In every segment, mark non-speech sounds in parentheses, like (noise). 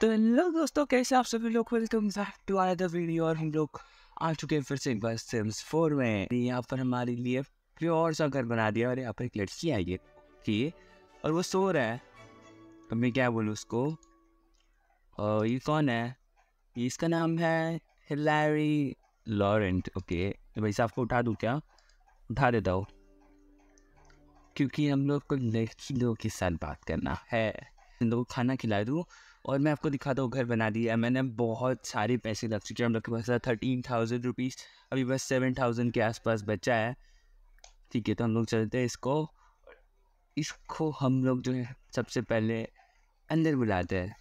तो हेलो दोस्तों कैसे आप सभी लोग welcome back to our video और हम लोग आ चुके हैं फिर से एक बार सिम्स फोर में यहाँ पर हमारे लिए प्योर सा घर बना दिया और यहाँ पर एक लड़की आई है कि और वो सो रहा है तो मैं क्या बोलूँ उसको और ये कौन है इसका नाम है हिलैरी लॉरेंट ओके तो भाई साहब को उठा दूँ क्या उठा देता हूँ क्योंकि हम लोग को लड़की लोगों के साथ बात करना है इन लोगों को खाना खिला दूँ और मैं आपको दिखाता हूँ घर बना दिया मैंने बहुत सारे पैसे लग चुके हैं हम लोग के पास थर्टीन थाउजेंड रुपीज़ अभी बस सेवन थाउजेंड के आसपास बचा है ठीक है तो हम लोग चलते हैं इसको इसको हम लोग जो है सबसे पहले अंदर बुलाते हैं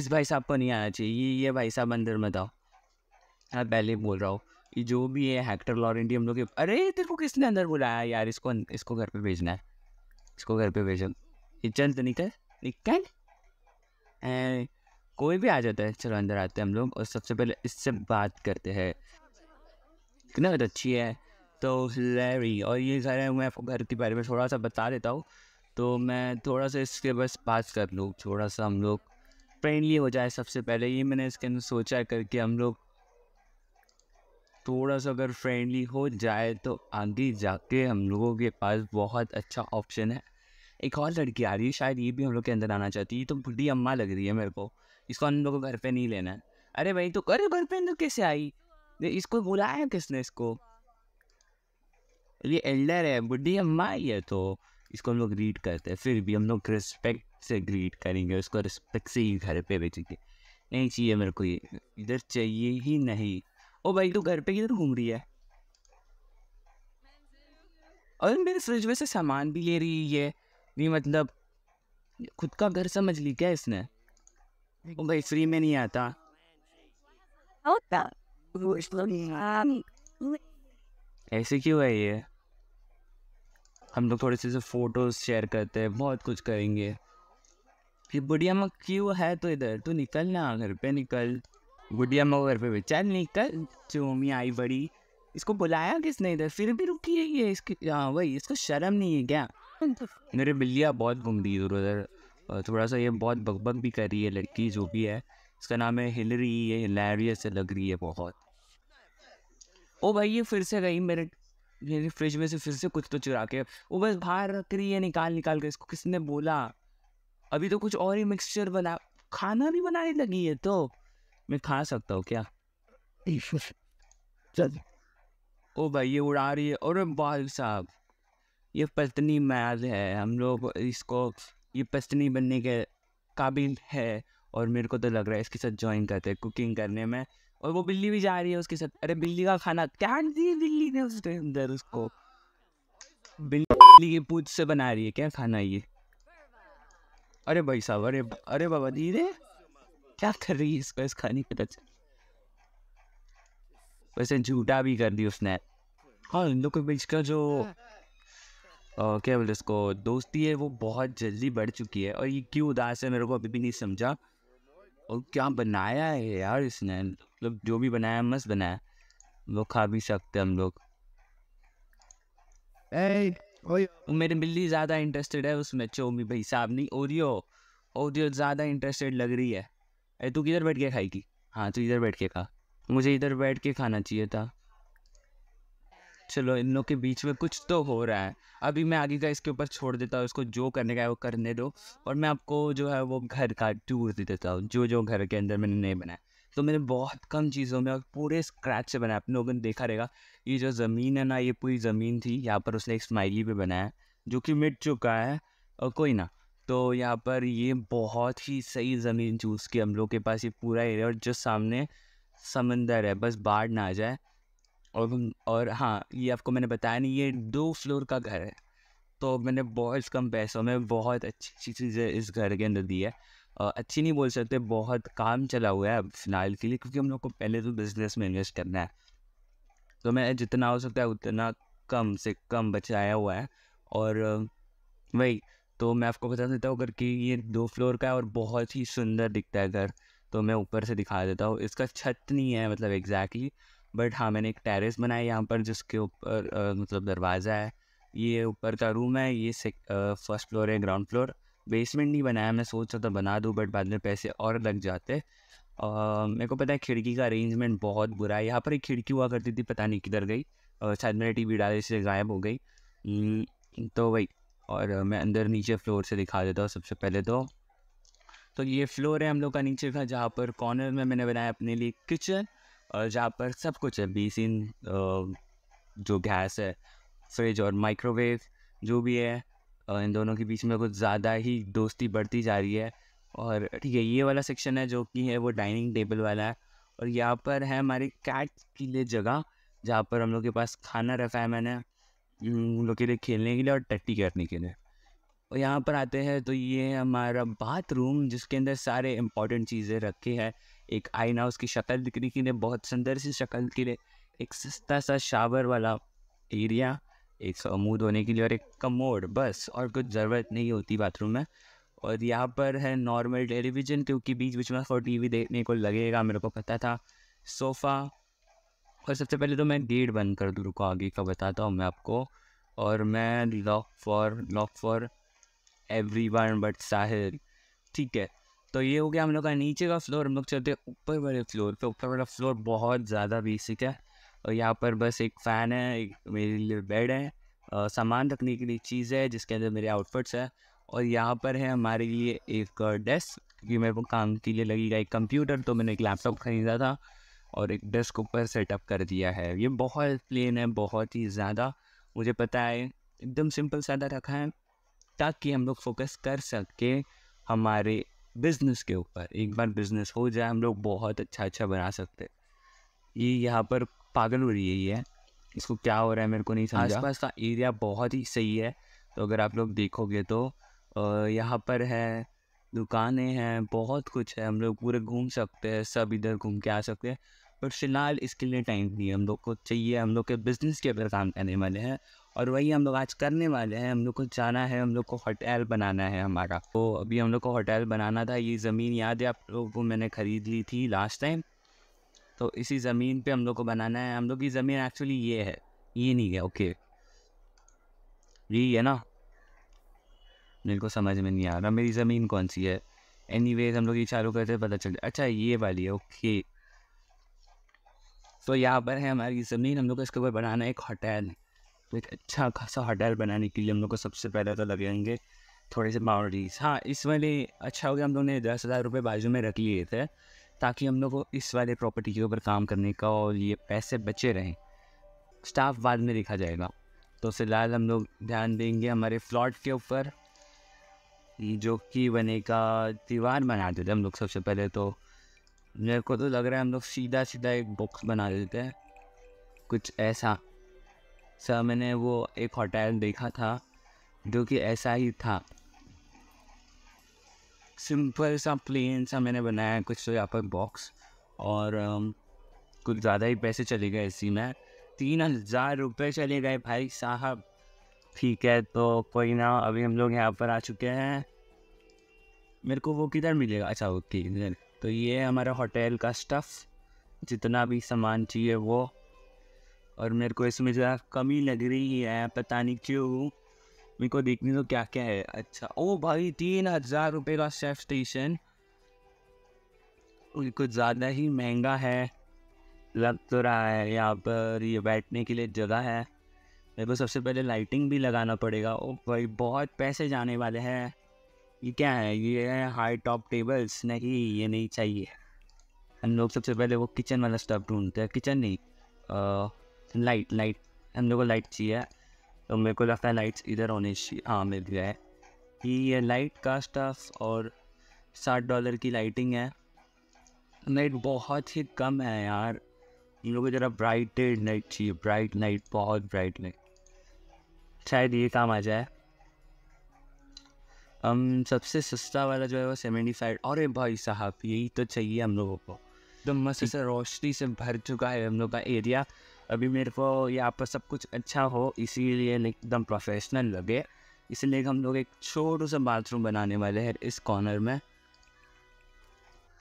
इस भाई साहब को नहीं आना चाहिए ये भाई साहब अंदर मत आओ हाँ पहले बोल रहा हूँ ये जो भी है हैक्टर लॉरेंटी हम लोग के अरे तेरे को किसने अंदर बुलाया यार इसको अं- इसको घर पे भेजना है इसको घर पे भेजो ये चल तो निकल निकल एंड कोई भी आ जाता है चलो अंदर आते हैं हम लोग और सबसे पहले इससे बात करते हैं कितना बहुत अच्छी है तो लैरी और ये घर है मैं आपको घर के बारे में थोड़ा सा बता देता हूँ तो मैं थोड़ा सा इसके बस बात कर लूँ थोड़ा सा हम लोग फ्रेंडली हो जाए सबसे पहले ये मैंने इसके अंदर सोचा करके हम लोग थोड़ा सा अगर फ्रेंडली हो जाए तो आगे जाके हम लोगों के पास बहुत अच्छा ऑप्शन है एक और लड़की आ रही है शायद ये भी हम लोग के अंदर आना चाहती है तो बुढ़ी अम्मा लग रही है मेरे को इसको हम लोग को घर पे नहीं लेना अरे भाई तो अरे घर पे अंदर कैसे आई इसको बुलाया किसने इसको ये एल्डर है बुढ़ी अम्मा ही है तो इसको हम लोग रीड करते हैं फिर भी हम लोग रिस्पेक्ट से ग्रीट करेंगे उसको रिस्पेक्ट से ही घर पे भेजेंगे नहीं चाहिए मेरे को ये इधर चाहिए ही नहीं ओ भाई तू घर पे किधर घूम रही है और मेरे फ्रिज में से सामान भी ले रही है नहीं मतलब खुद का घर समझ ली क्या इसने वो भाई फ्री में तो नहीं आता ऐसे क्यों है ये हम लोग थोड़े से फोटोज शेयर करते हैं बहुत कुछ करेंगे ये बुढ़िया माँ क्यों है तो इधर तू निकल ना घर पे निकल बुढ़िया माँ घर पे भी चल निकल चोमी आई बड़ी इसको बुलाया किसने इधर फिर भी रुकी है ये इसकी हाँ वही इसको शर्म नहीं है क्या (laughs) मेरे बिल्लियाँ बहुत घूम रही है इधर उधर थोड़ा सा ये बहुत बकबक भी कर रही है लड़की जो भी है इसका नाम है हिलरी ये से लग रही है बहुत ओ भाई ये फिर से गई मेरे मेरे फ्रिज में से फिर से कुछ तो चुरा के वो बस बाहर रख रही है निकाल निकाल कर इसको किसने बोला अभी तो कुछ और ही मिक्सचर बना खाना भी बनाने लगी है तो मैं खा सकता हूँ क्या (laughs) चल ओ भाई ये उड़ा रही है और बाल साहब ये पत्नी मैज है हम लोग इसको ये पत्नी बनने के काबिल है और मेरे को तो लग रहा है इसके साथ ज्वाइन करते हैं कुकिंग करने में और वो बिल्ली भी जा रही है उसके साथ अरे बिल्ली का खाना क्या दिया बिल्ली ने उसके अंदर उसको बिल्ली की पूछ से बना रही है क्या खाना ये अरे भाई साहब अरे अरे बाबा धीरे क्या कर रही है इसको इस खाने के तरह वैसे झूठा भी कर दी उसने हाँ इन लोग के बीच का जो क्या बोलते इसको दोस्ती है वो बहुत जल्दी बढ़ चुकी है और ये क्यों उदास है मेरे को अभी भी नहीं समझा और क्या बनाया है यार इसने मतलब जो भी बनाया मस्त बनाया वो खा भी सकते हम लोग मेरी बिल्ली ज़्यादा इंटरेस्टेड है उसमें चोमी भाई साहब नहीं ओरियो ओरियो ज़्यादा इंटरेस्टेड लग रही है अरे तू किधर बैठ के खाएगी हाँ तू इधर बैठ के खा मुझे इधर बैठ के खाना चाहिए था चलो इन लोग के बीच में कुछ तो हो रहा है अभी मैं आगे का इसके ऊपर छोड़ देता हूँ इसको जो करने का है वो करने दो और मैं आपको जो है वो घर का टूर दे देता हूँ जो जो घर के अंदर मैंने नहीं बनाया तो मैंने बहुत कम चीज़ों में और पूरे स्क्रैच से बनाया अपने लोगों ने देखा रहेगा ये जो ज़मीन है ना ये पूरी ज़मीन थी यहाँ पर उसने एक स्माइली पर बनाया जो कि मिट चुका है और कोई ना तो यहाँ पर ये बहुत ही सही ज़मीन चूज़ की हम लोग के पास ये पूरा एरिया और जो सामने समंदर है बस बाढ़ ना आ जाए और और हाँ ये आपको मैंने बताया नहीं ये दो फ्लोर का घर है तो मैंने बहुत कम पैसों में बहुत अच्छी अच्छी चीज़ें इस घर के अंदर दी है अच्छी नहीं बोल सकते बहुत काम चला हुआ है अब फ़िलहाल के लिए क्योंकि हम लोग को पहले तो बिज़नेस में इन्वेस्ट करना है तो मैं जितना हो सकता है उतना कम से कम बचाया हुआ है और वही तो मैं आपको बता देता हूँ अगर कि ये दो फ्लोर का है और बहुत ही सुंदर दिखता है घर तो मैं ऊपर से दिखा देता हूँ इसका छत नहीं है मतलब एग्जैक्टली बट हाँ मैंने एक टेरेस बनाया यहाँ पर जिसके ऊपर मतलब दरवाज़ा है ये ऊपर का रूम है ये फर्स्ट फ्लोर है ग्राउंड फ्लोर बेसमेंट नहीं बनाया मैं सोच रहा था बना दूँ बट बाद में पैसे और लग जाते मेरे को पता है खिड़की का अरेंजमेंट बहुत बुरा है यहाँ पर एक खिड़की हुआ करती थी पता नहीं किधर गई शायद मैंने टी वी डाले से गायब हो गई तो वही और मैं अंदर नीचे फ्लोर से दिखा देता हूँ सबसे पहले तो तो ये फ्लोर है हम लोग का नीचे का जहाँ पर कॉर्नर में मैंने बनाया अपने लिए किचन और जहाँ पर सब कुछ है बेसिन जो गैस है फ्रिज और माइक्रोवेव जो भी है इन दोनों के बीच में कुछ ज़्यादा ही दोस्ती बढ़ती जा रही है और ठीक है ये वाला सेक्शन है जो कि है वो डाइनिंग टेबल वाला है और यहाँ पर है हमारे कैट के लिए जगह जहाँ पर हम लोग के पास खाना रखा है मैंने उन लोग के लिए खेलने के लिए और टट्टी करने के लिए और यहाँ पर आते हैं तो ये हमारा बाथरूम जिसके अंदर सारे इम्पोर्टेंट चीज़ें रखी है एक आईना उसकी शक्ल दिखने के लिए बहुत सुंदर सी शक्ल के लिए एक सस्ता सा शावर वाला एरिया एक मुँह धोने के लिए और एक कमोड बस और कुछ ज़रूरत नहीं होती बाथरूम में और यहाँ पर है नॉर्मल टेलीविज़न क्योंकि बीच बीच में आपको टीवी देखने को लगेगा मेरे को पता था सोफ़ा और सबसे पहले तो मैं गेट बंद कर दूँ रुको आगे का बताता हूँ मैं आपको और मैं lock for lock for everyone but Sahil ठीक है तो ये हो गया हम लोग का नीचे का फ्लोर हम लोग चलते हैं ऊपर वाले फ्लोर पे ऊपर वाला फ्लोर बहुत ज़्यादा बेसिक है और यहाँ पर बस एक फ़ैन है एक मेरे लिए बेड है सामान रखने के लिए चीज़ है जिसके अंदर मेरे आउटफिट्स है और यहाँ पर है हमारे लिए एक डेस्क क्योंकि मेरे को काम के लिए लगी एक कंप्यूटर तो मैंने एक लैपटॉप ख़रीदा था और एक डेस्क ऊपर सेटअप कर दिया है ये बहुत प्लेन है बहुत ही ज़्यादा मुझे पता है एकदम सिंपल सादा रखा है ताकि हम लोग फोकस कर सकें हमारे बिजनेस के ऊपर एक बार बिजनेस हो जाए हम लोग बहुत अच्छा अच्छा बना सकते ये यहाँ पर पागल हो रही है इसको क्या हो रहा है मेरे को नहीं समझ आसपास का एरिया बहुत ही सही है तो अगर आप लोग देखोगे तो यहाँ पर है दुकानें हैं बहुत कुछ है हम लोग पूरे घूम सकते हैं सब इधर घूम के आ सकते हैं पर फिलहाल इसके लिए टाइम नहीं है हम लोग को चाहिए हम लोग के बिज़नेस के अगर काम करने वाले हैं और वही हम लोग आज करने वाले हैं हम लोग को जाना है हम लोग को होटल बनाना है हमारा तो अभी हम लोग को होटल बनाना था ये ज़मीन याद है आप लोगों को मैंने ख़रीद ली थी लास्ट टाइम तो इसी ज़मीन पे हम लोग को बनाना है हम लोग की ज़मीन एक्चुअली ये है ये नहीं है ओके यही है ना मेरे को समझ में नहीं आ रहा मेरी ज़मीन कौन सी है एनी हम लोग ये चालू करते पता चल अच्छा ये वाली है ओके तो यहाँ पर है हमारी ज़मीन हम लोग को इसके ऊपर बनाना है एक होटल एक अच्छा खासा हडल बनाने के लिए हम लोग को सबसे पहले तो लगेंगे थोड़े से बाउंड्रीज हाँ इस वाले अच्छा हो गया हम लोग ने दस हज़ार रुपये बाजू में रख लिए थे ताकि हम लोग को इस वाले प्रॉपर्टी के ऊपर काम करने का और ये पैसे बचे रहें स्टाफ बाद में देखा जाएगा तो फिलहाल हम लोग ध्यान देंगे हमारे फ्लॉट के ऊपर जो कि बनेगा दीवार बना देते हम लोग सबसे पहले तो मेरे को तो लग रहा है हम लोग सीधा सीधा एक बॉक्स बना देते हैं कुछ ऐसा सर मैंने वो एक होटल देखा था जो कि ऐसा ही था सिंपल सा प्लेन सा मैंने बनाया कुछ तो यहाँ पर बॉक्स और um, कुछ ज़्यादा ही पैसे चले गए इसी में तीन हज़ार रुपये चले गए भाई साहब ठीक है तो कोई ना अभी हम लोग यहाँ पर आ चुके हैं मेरे को वो किधर मिलेगा अच्छा ओके तो ये हमारा होटल का स्टफ़ जितना भी सामान चाहिए वो और मेरे को इसमें ज़रा कमी लग रही है पता नहीं क्यों मेरे को देखने तो क्या क्या है अच्छा ओ भाई तीन हज़ार रुपये का शेफ स्टेशन कुछ ज़्यादा ही महंगा है लग तो रहा है यहाँ पर ये बैठने के लिए जगह है मेरे को सबसे पहले लाइटिंग भी लगाना पड़ेगा ओ भाई बहुत पैसे जाने वाले हैं ये क्या है ये है हाई टॉप टेबल्स नहीं ये नहीं चाहिए हम लोग सबसे पहले वो किचन वाला स्टफ ढूंढते हैं किचन नहीं आ, लाइट लाइट हम लोग को लाइट चाहिए तो मेरे को लगता है लाइट्स इधर होने चाहिए हाँ मिल गया है ये लाइट का स्टफ और साठ डॉलर की लाइटिंग है लाइट बहुत ही कम है यार इन लोगों को ज़रा ब्राइटेड लाइट चाहिए ब्राइट लाइट बहुत ब्राइट लाइट शायद ये काम आ जाए हम सबसे सस्ता वाला जो है वो सेवेंटी फाइव अरे भाई साहब यही तो चाहिए हम लोगों को एकदम तो मस्त से रोशनी से भर चुका है हम लोग का एरिया अभी मेरे को यहाँ पर सब कुछ अच्छा हो इसीलिए एकदम प्रोफेशनल लगे इसलिए हम लोग एक छोटू सा बाथरूम बनाने वाले हैं इस कॉर्नर में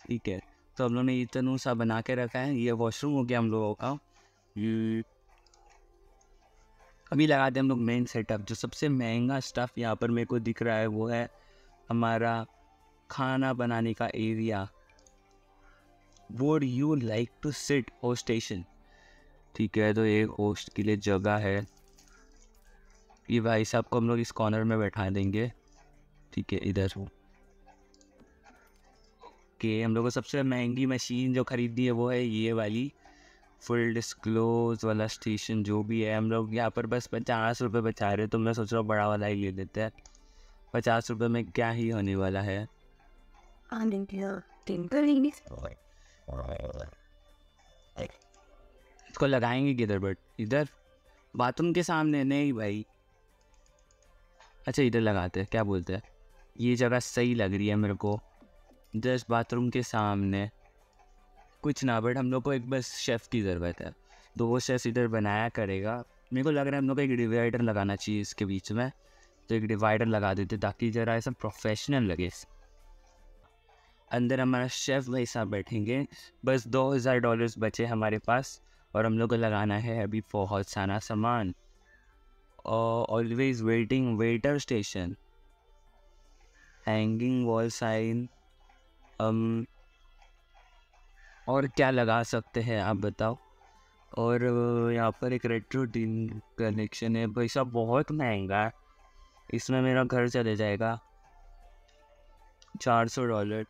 ठीक है तो हम लोग ने इतना सा बना के रखा है ये वॉशरूम हो गया हम लोगों का हम्म। अभी लगाते हैं हम लोग मेन सेटअप जो सबसे महंगा स्टफ़ यहाँ पर मेरे को दिख रहा है वो है हमारा खाना बनाने का area would you like to sit और स्टेशन ठीक है तो एक होस्ट के लिए जगह है ये भाई साहब को हम लोग इस कॉर्नर में बैठा देंगे ठीक है इधर ओके हम लोग को सबसे महंगी मशीन जो ख़रीदनी है वो है ये वाली फुल डिस्क्लोज वाला स्टेशन जो भी है हम लोग यहाँ पर बस पचास रुपये बचा रहे तो मैं सोच रहा हूँ बड़ा वाला ही ले लेते हैं पचास रुपये में क्या ही होने वाला है इसको लगाएंगे किधर बट इधर बाथरूम के सामने नहीं भाई अच्छा इधर लगाते हैं क्या बोलते हैं ये जगह सही लग रही है मेरे को जस्ट बाथरूम के सामने कुछ ना बट हम लोग को एक बस शेफ़ की ज़रूरत है तो वो शेफ़ इधर बनाया करेगा मेरे को लग रहा है हम लोग को एक डिवाइडर लगाना चाहिए इसके बीच में तो एक डिवाइडर लगा देते ताकि ज़रा ऐसा प्रोफेशनल लगे अंदर हमारा शेफ़ वैसा साहब बैठेंगे बस दो हज़ार डॉलर्स बचे हमारे पास और हम लोग को लगाना है अभी बहुत सारा सामान always waiting waiter station hanging wall sign हम और क्या लगा सकते हैं आप बताओ और यहाँ पर एक रेट्रो टीन कनेक्शन है भाई बहुत महंगा है इसमें मेरा घर चले जाएगा चार सौ डॉलर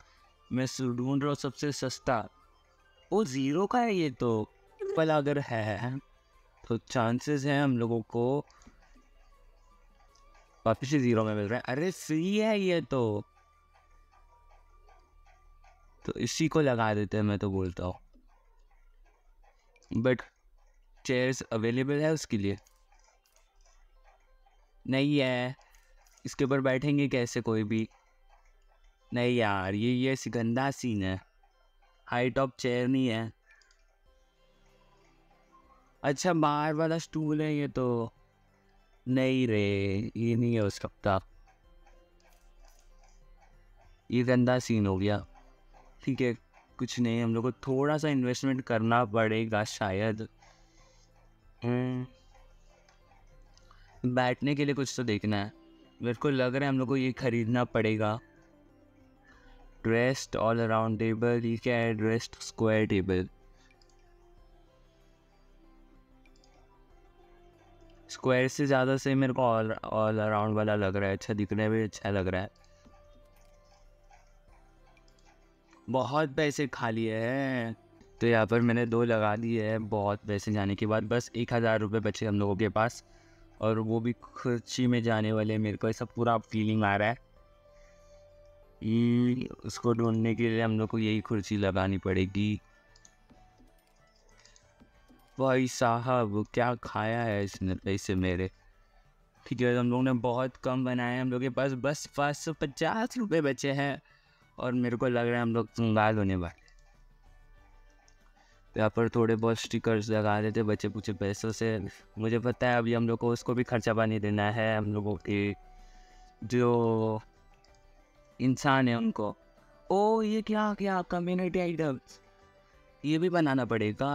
मैं ढूंढ रहा हूँ सबसे सस्ता वो ज़ीरो का है ये तो पल अगर है तो चांसेस हैं हम लोगों को वापिस से ज़ीरो में मिल रहा है अरे फ्री है ये तो तो इसी को लगा देते हैं मैं तो बोलता हूँ बट चेयर्स अवेलेबल है उसके लिए नहीं है इसके ऊपर बैठेंगे कैसे कोई भी नहीं यार ये ये गंदा सीन है हाई टॉप चेयर नहीं है अच्छा बाहर वाला स्टूल है ये तो नहीं रे ये नहीं है उसका पता ये गंदा सीन हो गया ठीक है कुछ नहीं हम लोग को थोड़ा सा इन्वेस्टमेंट करना पड़ेगा शायद हम्म। बैठने के लिए कुछ तो देखना है मेरे को लग रहा है हम लोग को ये ख़रीदना पड़ेगा ड्रेस्ट ऑल अराउंड टेबल ये क्या है ड्रेस्ट स्क्वायर टेबल स्क्वायर से ज़्यादा से मेरे को ऑल ऑल अराउंड वाला लग रहा है अच्छा दिखने में अच्छा लग रहा है बहुत पैसे खाली है तो यहाँ पर मैंने दो लगा दिए है बहुत पैसे जाने के बाद बस एक हज़ार रुपये बचे हम लोगों के पास और वो भी खुशी में जाने वाले मेरे को ऐसा पूरा फीलिंग आ रहा है उसको ढूंढने के लिए हम लोग को यही खुर्ची लगानी पड़ेगी भाई साहब क्या खाया है इसने पैसे मेरे ठीक है हम लोग ने बहुत कम बनाए हम लोग के पास बस पाँच सौ पचास रुपये बचे हैं और मेरे को लग रहा है हम लोग कंगाल होने वाले तो यहाँ पर थोड़े बहुत स्टिकर्स लगा देते बचे पूछे पैसों से मुझे पता है अभी हम लोग को उसको भी खर्चा पानी देना है हम लोगों के जो इंसान है उनको ओ ये क्या क्या कम्युनिटी आइटम्स ये भी बनाना पड़ेगा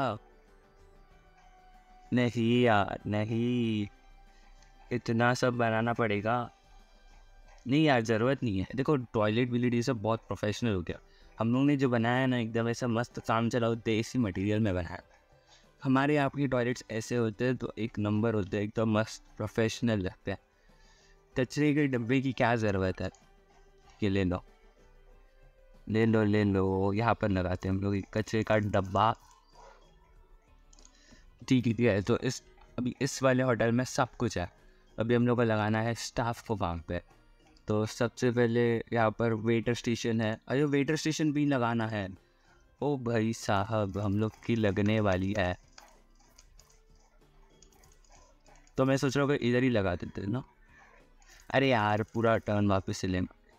नहीं यार नहीं इतना सब बनाना पड़ेगा नहीं यार ज़रूरत नहीं है देखो टॉयलेट विलेट सब बहुत प्रोफेशनल हो गया हम लोग ने जो बनाया है ना एकदम ऐसा मस्त काम चलाओ देसी मटेरियल में बनाया हमारे यहाँ के टॉयलेट्स ऐसे होते हैं तो एक नंबर होते हैं एकदम तो मस्त प्रोफेशनल लगते हैं कचरे के डब्बे की क्या ज़रूरत है ये ले लो ले लो ले लो यहाँ पर लगाते हैं हम लोग कचरे का डब्बा ठीक है तो इस अभी इस वाले होटल में सब कुछ है अभी हम लोग को लगाना है स्टाफ को वहाँ पे तो सबसे पहले यहाँ पर वेटर स्टेशन है अरे वेटर स्टेशन भी लगाना है ओ भाई साहब हम लोग की लगने वाली है तो मैं सोच रहा हूँ कि इधर ही लगा देते ना अरे यार पूरा टर्न वापस से ले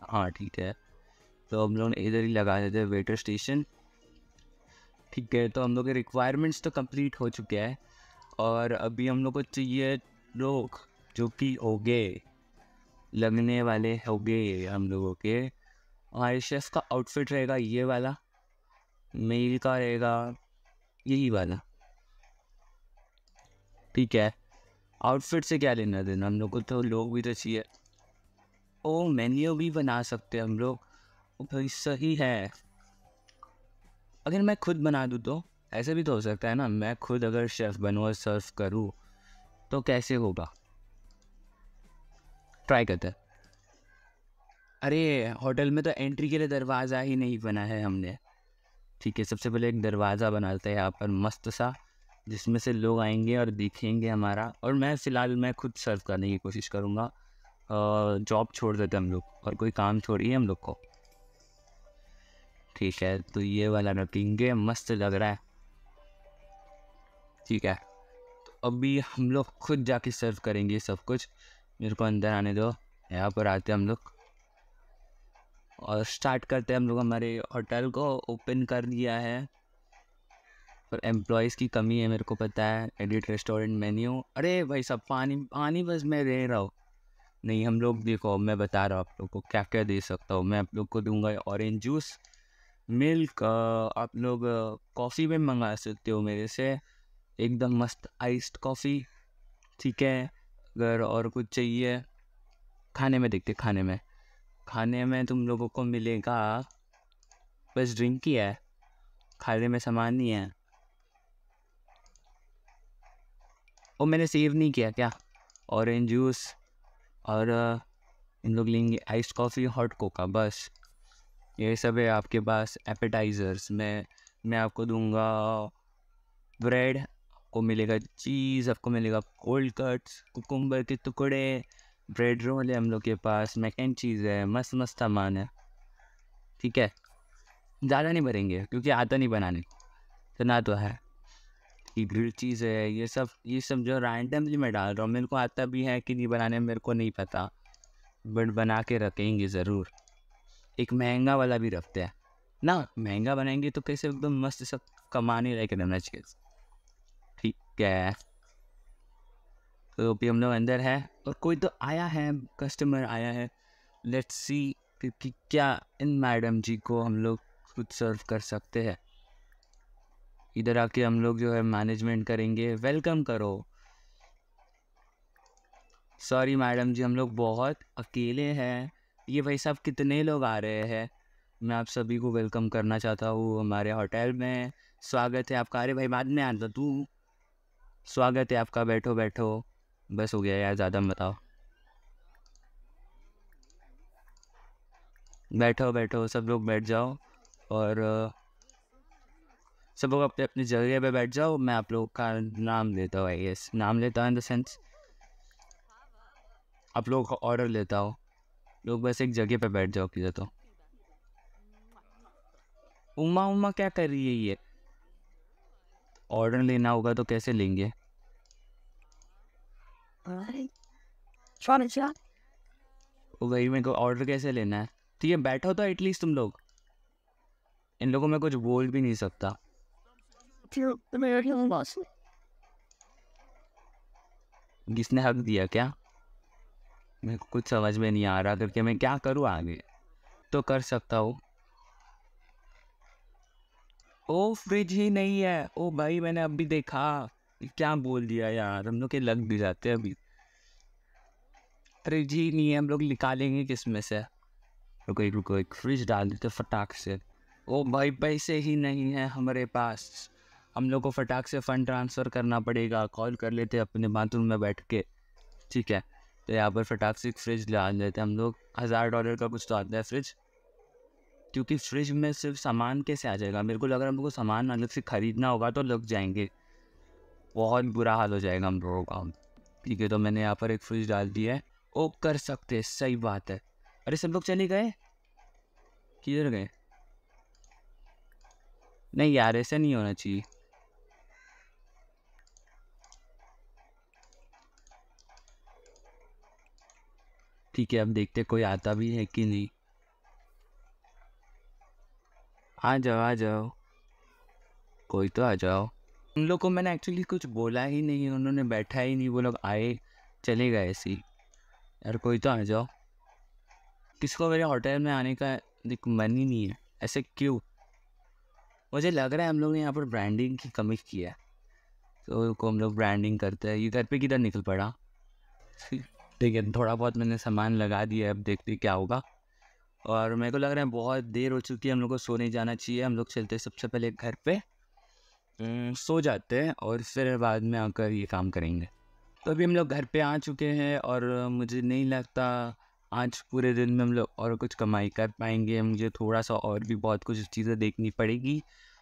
हाँ ठीक है तो हम लोग इधर ही लगा देते वेटर स्टेशन ठीक है तो हम लोग के रिक्वायरमेंट्स तो कंप्लीट हो चुके हैं और अभी हम लोग को चाहिए लोग जो कि हो गए लगने वाले हो गए हम लोगों के हमारे शेफ़ का आउटफिट रहेगा ये वाला मेल का रहेगा यही वाला ठीक है आउटफिट से क्या लेना देना हम लोग को तो लोग भी तो चाहिए ओ मेन्यू भी बना सकते हैं हम लोग भाई सही है अगर मैं खुद बना दूँ तो ऐसे भी तो हो सकता है ना मैं खुद अगर शेफ़ बनूँ और सर्व करूँ तो कैसे होगा ट्राई करते अरे होटल में तो एंट्री के लिए दरवाज़ा ही नहीं बना है हमने ठीक है सबसे पहले एक दरवाज़ा बनाते हैं यहाँ पर मस्त सा जिसमें से लोग आएंगे और देखेंगे हमारा और मैं फ़िलहाल मैं खुद सर्व करने की कोशिश करूँगा जॉब छोड़ देते हम लोग और कोई काम छोड़िए हम लोग को ठीक है तो ये वाला रखेंगे मस्त लग रहा है ठीक है तो अभी हम लोग खुद जाके सर्व करेंगे सब कुछ मेरे को अंदर आने दो यहाँ पर आते हम लोग और स्टार्ट करते हैं हम लोग हमारे होटल को ओपन कर दिया है पर एम्प्लॉयज़ की कमी है मेरे को पता है एडिट रेस्टोरेंट मेन्यू अरे भाई साहब पानी पानी बस मैं दे रहा हूँ नहीं हम लोग देखो मैं बता रहा हूँ आप लोग को क्या क्या दे सकता हूँ मैं आप लोग को दूंगा ऑरेंज जूस मिल्क आप लोग कॉफ़ी में मंगा सकते हो मेरे से एकदम मस्त आइस्ड कॉफ़ी ठीक है अगर और कुछ चाहिए खाने में देखते खाने में खाने में तुम लोगों को मिलेगा बस ड्रिंक ही है खाने में सामान नहीं है वो मैंने सेव नहीं किया क्या ऑरेंज जूस और इन लोग लेंगे आइस कॉफ़ी हॉट कोका बस ये सब है आपके पास एपेटाइज़र्स में मैं आपको दूंगा ब्रेड आपको मिलेगा चीज़ आपको मिलेगा कोल्ड कट्स कुकुम्बर के टुकड़े ब्रेड रोल है हम लोग के पास मैक एंड चीज़ है मस्त मस्त सामान है ठीक है ज़्यादा नहीं भरेंगे क्योंकि आता नहीं बनाने तो ना तो है ये ग्रिल चीज़ है ये सब ये सब जो रैंडमली मैं डाल रहा हूँ मेरे को आता भी है कि नहीं बनाने मेरे को नहीं पता बट बना के रखेंगे ज़रूर एक महंगा वाला भी रखते हैं ना महंगा बनाएंगे तो कैसे एकदम मस्त सब कमाने लायक रहना चाहिए ठीक है तो अभी हम लोग अंदर है और कोई तो आया है कस्टमर आया है लेट्स सी कि क्या इन मैडम जी को हम लोग खुद सर्व कर सकते हैं इधर आके हम लोग जो है मैनेजमेंट करेंगे वेलकम करो सॉरी मैडम जी हम लोग बहुत अकेले हैं ये भाई साहब कितने लोग आ रहे हैं मैं आप सभी को वेलकम करना चाहता हूँ हमारे होटल में स्वागत है आपका अरे भाई बाद में आता तू स्वागत है आपका बैठो बैठो बस हो गया यार ज़्यादा मत बताओ बैठो बैठो सब लोग बैठ जाओ और सब लोग अपने अपनी जगह पे बैठ जाओ मैं आप लोग का नाम लेता हूँ आई एस नाम लेता हूँ इन द सेंस आप लोग का ऑर्डर लेता हूँ लोग बस एक जगह पे बैठ जाओ किधर तो उमा उमा क्या कर रही है ये ऑर्डर लेना होगा तो कैसे लेंगे वही मेरे को ऑर्डर कैसे लेना है ठीक है बैठो तो एटलीस्ट तुम लोग इन लोगों में कुछ बोल भी नहीं सकता किसने हक दिया क्या मेरे को कुछ समझ में नहीं आ रहा तो क्योंकि मैं क्या करूँ आगे तो कर सकता हूँ ओ फ्रिज ही नहीं है ओ भाई मैंने अभी देखा क्या बोल दिया यार हम लोग के लग भी जाते अभी फ्रिज ही नहीं है हम लोग निकालेंगे किस में से तो रुको एक रुको एक फ्रिज डाल देते फटाक से ओ भाई पैसे ही नहीं है हमारे पास हम लोग को फटाक से फ़ंड ट्रांसफ़र करना पड़ेगा कॉल कर लेते अपने बाथरूम में बैठ के ठीक है तो यहाँ पर फटाक से फ्रिज ला लेते हैं हम लोग हज़ार डॉलर का कुछ तो आता है फ्रिज क्योंकि फ्रिज में सिर्फ सामान कैसे आ जाएगा मेरे को लग रहा है हमको सामान अलग से ख़रीदना होगा तो लग जाएंगे बहुत बुरा हाल हो जाएगा हम लोगों का ठीक है तो मैंने यहाँ पर एक फ्रिज डाल दिया है ओ कर सकते हैं सही बात है अरे सब लोग चले गए किधर गए नहीं यार ऐसा नहीं होना चाहिए ठीक है अब देखते कोई आता भी है कि नहीं आ जाओ आ जाओ कोई तो आ जाओ उन लोग को मैंने एक्चुअली कुछ बोला ही नहीं उन्होंने बैठा ही नहीं वो लोग आए चले गए ऐसे यार कोई तो आ जाओ किसको मेरे होटल में आने का देख मन ही नहीं है ऐसे क्यों मुझे लग रहा है हम लोग ने यहाँ पर ब्रांडिंग की कमी की है तो उनको हम लोग ब्रांडिंग करते हैं ये घर पे किधर निकल पड़ा ठीक है थोड़ा बहुत मैंने सामान लगा दिया है अब देखते क्या होगा और मेरे को लग रहा है बहुत देर हो चुकी है हम लोग को सोने जाना चाहिए हम लोग चलते सबसे पहले घर पे हम्म, सो जाते हैं और फिर बाद में आकर ये काम करेंगे तो अभी हम लोग घर पे आ चुके हैं और मुझे नहीं लगता आज पूरे दिन में हम लोग और कुछ कमाई कर पाएंगे मुझे थोड़ा सा और भी बहुत कुछ चीज़ें देखनी पड़ेगी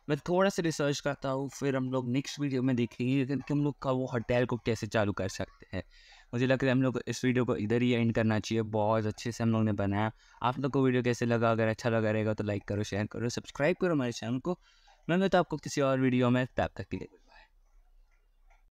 मैं थोड़ा सा रिसर्च करता हूँ फिर हम लोग नेक्स्ट वीडियो में देखेंगे कि हम लोग का वो होटल को कैसे चालू कर सकते हैं मुझे लगता है हम लोग को इस वीडियो को इधर ही एंड करना चाहिए बहुत अच्छे से हम लोग ने बनाया आप लोग को वीडियो कैसे लगा अगर अच्छा लगा रहेगा तो लाइक करो शेयर करो सब्सक्राइब करो हमारे चैनल को मैं तो आपको किसी और वीडियो में तब तक के लिए